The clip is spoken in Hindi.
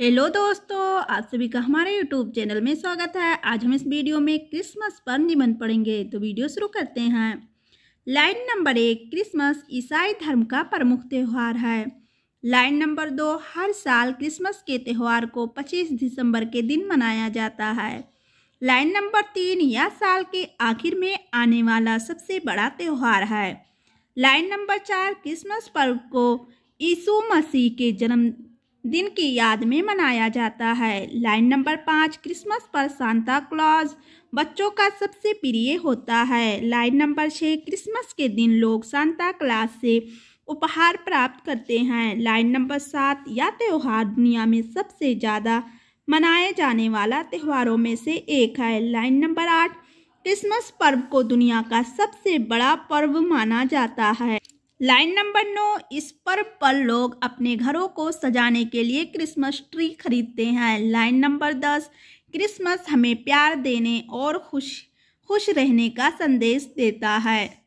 हेलो दोस्तों आप सभी का हमारे यूट्यूब चैनल में स्वागत है आज हम इस वीडियो में क्रिसमस पर निबंध पढ़ेंगे तो वीडियो शुरू करते हैं लाइन नंबर एक क्रिसमस ईसाई धर्म का प्रमुख त्यौहार है लाइन नंबर दो हर साल क्रिसमस के त्यौहार को 25 दिसंबर के दिन मनाया जाता है लाइन नंबर तीन यह साल के आखिर में आने वाला सबसे बड़ा त्यौहार है लाइन नंबर चार क्रिसमस पर्व को ईसु मसीह के जन्म दिन की याद में मनाया जाता है लाइन नंबर पाँच क्रिसमस पर सांता क्लॉज बच्चों का सबसे प्रिय होता है लाइन नंबर छः क्रिसमस के दिन लोग सांता क्लास से उपहार प्राप्त करते हैं लाइन नंबर सात यह त्यौहार दुनिया में सबसे ज़्यादा मनाए जाने वाला त्यौहारों में से एक है लाइन नंबर आठ क्रिसमस पर्व को दुनिया का सबसे बड़ा पर्व माना जाता है लाइन नंबर नौ इस पर पर लोग अपने घरों को सजाने के लिए क्रिसमस ट्री खरीदते हैं लाइन नंबर दस क्रिसमस हमें प्यार देने और खुश खुश रहने का संदेश देता है